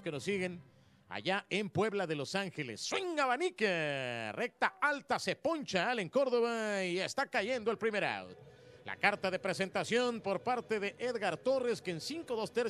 que nos siguen allá en Puebla de Los Ángeles. Swing abanique, recta alta, se poncha en Córdoba y está cayendo el primer out. La carta de presentación por parte de Edgar Torres, que en 5-2 tercios.